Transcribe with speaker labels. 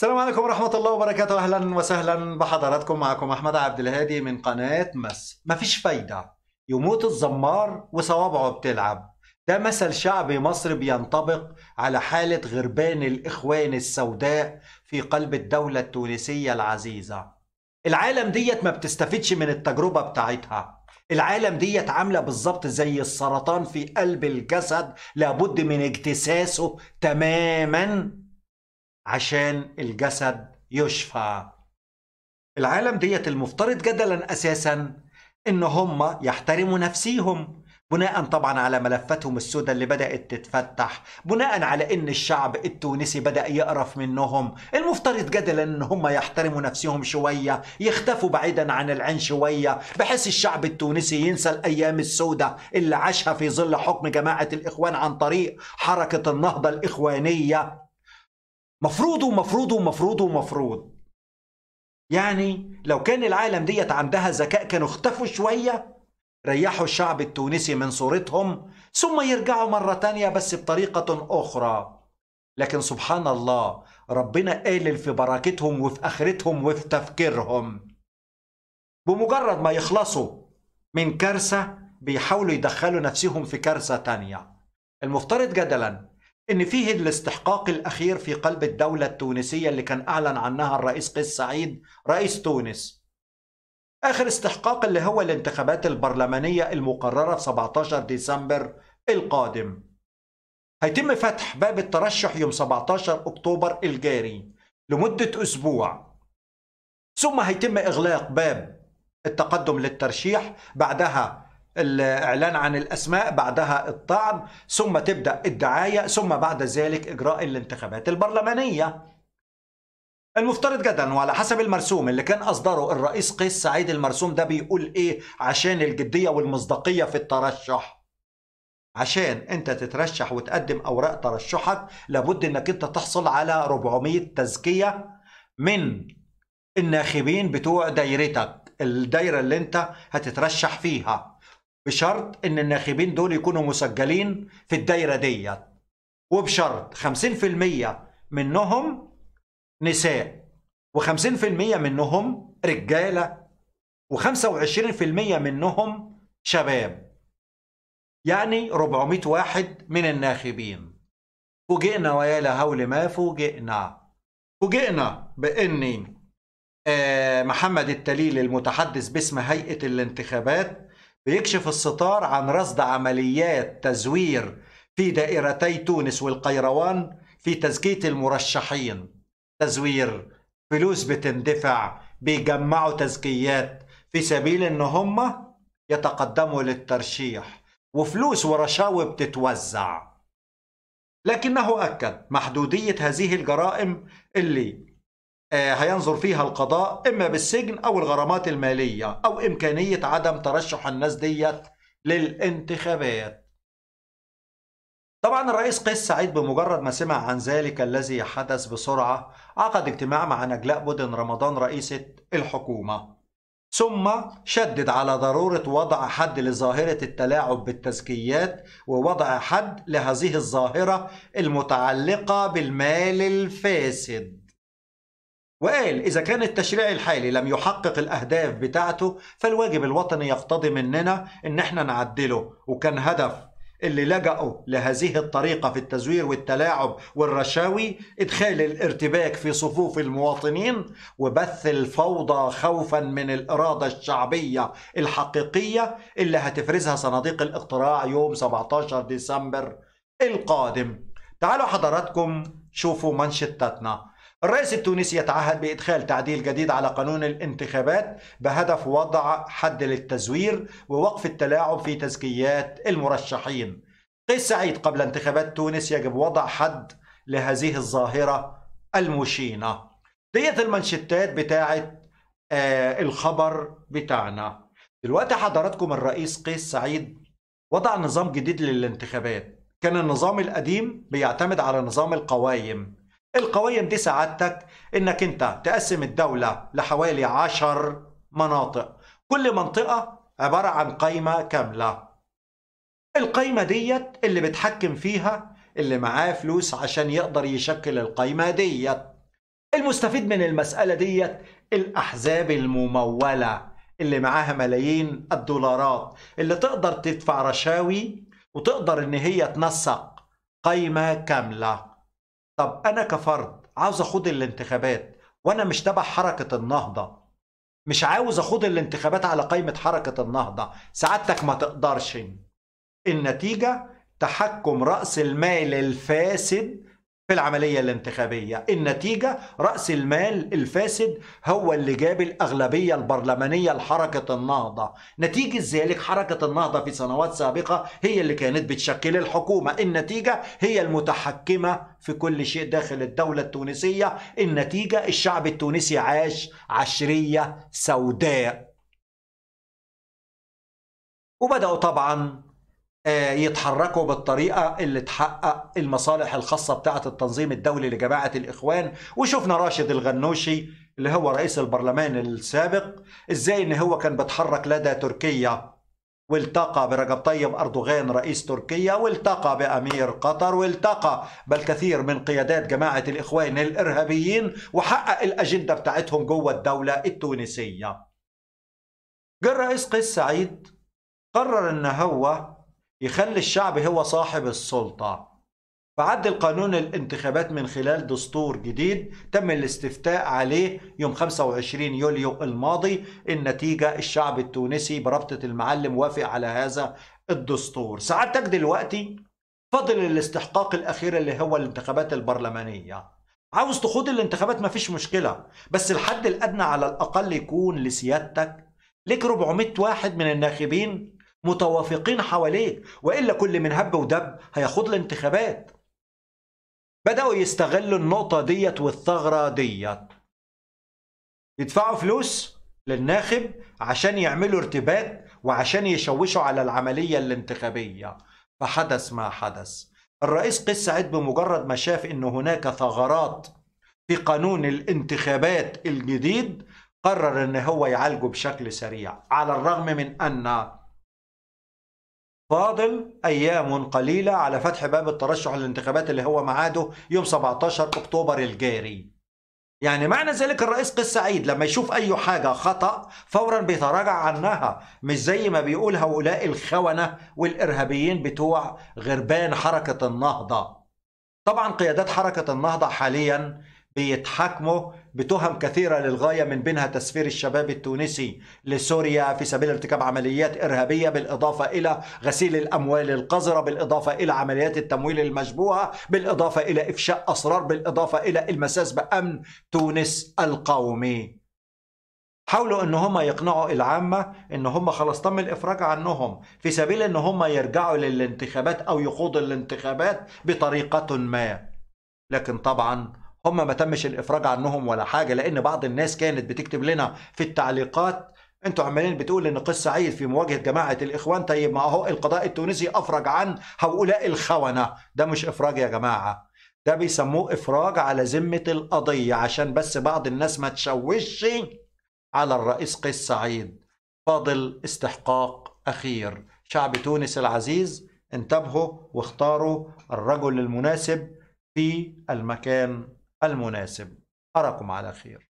Speaker 1: السلام عليكم ورحمة الله وبركاته أهلا وسهلا بحضراتكم معكم أحمد عبد الهادي من قناة مس مفيش فايدة يموت الزمار وصوابعه بتلعب ده مثل شعبي مصري بينطبق على حالة غربان الإخوان السوداء في قلب الدولة التونسية العزيزة العالم ديت ما بتستفدش من التجربة بتاعتها العالم ديت عاملة بالظبط زي السرطان في قلب الجسد لابد من اجتساسه تماما عشان الجسد يشفى العالم ديت المفترض جدلا أساسا إن هم يحترموا نفسيهم بناء طبعا على ملفاتهم السوداء اللي بدأت تتفتح بناء على ان الشعب التونسي بدأ يقرف منهم المفترض جدلا ان هم يحترموا نفسهم شوية يختفوا بعيدا عن العين شوية بحيث الشعب التونسي ينسى الايام السوداء اللي عاشها في ظل حكم جماعة الاخوان عن طريق حركة النهضة الاخوانية مفروض ومفروض ومفروض ومفروض يعني لو كان العالم ديت عندها ذكاء كانوا اختفوا شوية ريحوا الشعب التونسي من صورتهم ثم يرجعوا مرة تانية بس بطريقة أخرى لكن سبحان الله ربنا قلل في بركتهم وفي آخرتهم وفي تفكيرهم بمجرد ما يخلصوا من كارثة بيحاولوا يدخلوا نفسهم في كارثة تانية المفترض جدلا ان فيه الاستحقاق الاخير في قلب الدوله التونسيه اللي كان اعلن عنها الرئيس قيس سعيد رئيس تونس اخر استحقاق اللي هو الانتخابات البرلمانيه المقرره في 17 ديسمبر القادم هيتم فتح باب الترشح يوم 17 اكتوبر الجاري لمده اسبوع ثم هيتم اغلاق باب التقدم للترشيح بعدها الإعلان عن الأسماء بعدها الطعن ثم تبدأ الدعاية ثم بعد ذلك إجراء الانتخابات البرلمانية المفترض جدا وعلى حسب المرسوم اللي كان أصدره الرئيس قيس سعيد المرسوم ده بيقول إيه عشان الجدية والمصداقية في الترشح عشان انت تترشح وتقدم اوراق ترشحك لابد انك انت تحصل على 400 تزكيه من الناخبين بتوع دايرتك الدايره اللي انت هتترشح فيها بشرط ان الناخبين دول يكونوا مسجلين في الدايره ديت وبشرط 50% منهم نساء و50% منهم رجاله و25% منهم شباب يعني 400 واحد من الناخبين فوجئنا ويا لهول ما فوجئنا فوجئنا بان آه، محمد التليل المتحدث باسم هيئه الانتخابات بيكشف الستار عن رصد عمليات تزوير في دائرتي تونس والقيروان في تزكية المرشحين تزوير فلوس بتندفع بيجمعوا تزكيات في سبيل ان هم يتقدموا للترشيح وفلوس ورشاوي بتتوزع لكنه اكد محدوديه هذه الجرائم اللي آه، هينظر فيها القضاء إما بالسجن أو الغرامات المالية أو إمكانية عدم ترشح الناس ديت للانتخابات طبعا الرئيس قيس سعيد بمجرد ما سمع عن ذلك الذي حدث بسرعة عقد اجتماع مع نجلاء بودن رمضان رئيسة الحكومة ثم شدد على ضرورة وضع حد لظاهرة التلاعب بالتزكيات ووضع حد لهذه الظاهرة المتعلقة بالمال الفاسد وقال إذا كان التشريع الحالي لم يحقق الأهداف بتاعته فالواجب الوطني يقتضي مننا إن إحنا نعدله وكان هدف اللي لجأوا لهذه الطريقة في التزوير والتلاعب والرشاوي إدخال الارتباك في صفوف المواطنين وبث الفوضى خوفا من الإرادة الشعبية الحقيقية اللي هتفرزها صناديق الاقتراع يوم 17 ديسمبر القادم تعالوا حضراتكم شوفوا منشطتنا الرئيس التونسي يتعهد بإدخال تعديل جديد على قانون الانتخابات بهدف وضع حد للتزوير ووقف التلاعب في تزكيات المرشحين. قيس سعيد قبل انتخابات تونس يجب وضع حد لهذه الظاهرة المشينة. ديت المنشتات بتاعة آه الخبر بتاعنا. دلوقتي حضراتكم الرئيس قيس سعيد وضع نظام جديد للانتخابات. كان النظام القديم بيعتمد على نظام القوائم القوائم دي ساعدتك انك انت تقسم الدولة لحوالي عشر مناطق كل منطقة عبارة عن قايمة كاملة القايمة ديت اللي بتحكم فيها اللي معاه فلوس عشان يقدر يشكل القايمة ديت المستفيد من المسألة ديت الأحزاب الممولة اللي معاها ملايين الدولارات اللي تقدر تدفع رشاوي وتقدر إن هي تنسق قايمة كاملة طب انا كفرد عاوز اخوض الانتخابات وانا مش تبع حركه النهضه مش عاوز اخوض الانتخابات على قائمه حركه النهضه سعادتك ما تقدرش النتيجه تحكم راس المال الفاسد في العملية الانتخابية النتيجة رأس المال الفاسد هو اللي جاب الأغلبية البرلمانية لحركة النهضة نتيجة ذلك حركة النهضة في سنوات سابقة هي اللي كانت بتشكل الحكومة النتيجة هي المتحكمة في كل شيء داخل الدولة التونسية النتيجة الشعب التونسي عاش عشرية سوداء وبدأوا طبعا آه، يتحركوا بالطريقة اللي تحقق المصالح الخاصة بتاعة التنظيم الدولي لجماعة الإخوان وشفنا راشد الغنوشي اللي هو رئيس البرلمان السابق إزاي إن هو كان بيتحرك لدى تركيا والتقى برجب طيب أردوغان رئيس تركيا والتقى بأمير قطر والتقى بالكثير من قيادات جماعة الإخوان الإرهابيين وحقق الأجندة بتاعتهم جوه الدولة التونسية جه الرئيس قيس سعيد قرر إن هو يخلي الشعب هو صاحب السلطة فعدل قانون الانتخابات من خلال دستور جديد تم الاستفتاء عليه يوم 25 يوليو الماضي النتيجة الشعب التونسي بربطة المعلم وافق على هذا الدستور سعادتك دلوقتي فضل الاستحقاق الأخير اللي هو الانتخابات البرلمانية عاوز تخوض الانتخابات مفيش مشكلة بس الحد الأدنى على الأقل يكون لسيادتك ليك 400 واحد من الناخبين متوافقين حواليه وإلا كل من هب ودب هياخد الانتخابات بدأوا يستغلوا النقطة ديت والثغرة ديت يدفعوا فلوس للناخب عشان يعملوا ارتباك وعشان يشوشوا على العملية الانتخابية فحدث ما حدث الرئيس قيس سعيد بمجرد ما شاف ان هناك ثغرات في قانون الانتخابات الجديد قرر ان هو يعالجه بشكل سريع على الرغم من ان فاضل أيام قليلة على فتح باب الترشح للانتخابات اللي هو معاده يوم 17 أكتوبر الجاري يعني معنى ذلك الرئيس قيس سعيد لما يشوف أي حاجة خطأ فورا بيتراجع عنها مش زي ما بيقول هؤلاء الخونة والإرهابيين بتوع غربان حركة النهضة طبعا قيادات حركة النهضة حاليا بيتحاكموا بتهم كثيرة للغاية من بينها تسفير الشباب التونسي لسوريا في سبيل ارتكاب عمليات إرهابية بالإضافة إلى غسيل الأموال القذرة بالإضافة إلى عمليات التمويل المشبوهة بالإضافة إلى إفشاء أسرار بالإضافة إلى المساس بأمن تونس القومي حاولوا ان هم يقنعوا العامه ان هم خلاص تم الافراج عنهم في سبيل ان هم يرجعوا للانتخابات او يخوضوا الانتخابات بطريقه ما لكن طبعا هم ما تمش الافراج عنهم ولا حاجه لان بعض الناس كانت بتكتب لنا في التعليقات انتوا عمالين بتقول ان قيس سعيد في مواجهه جماعه الاخوان طيب ما اهو القضاء التونسي افرج عن هؤلاء الخونه ده مش افراج يا جماعه ده بيسموه افراج على ذمه القضيه عشان بس بعض الناس ما تشوش على الرئيس قيس سعيد فاضل استحقاق اخير شعب تونس العزيز انتبهوا واختاروا الرجل المناسب في المكان المناسب أراكم على خير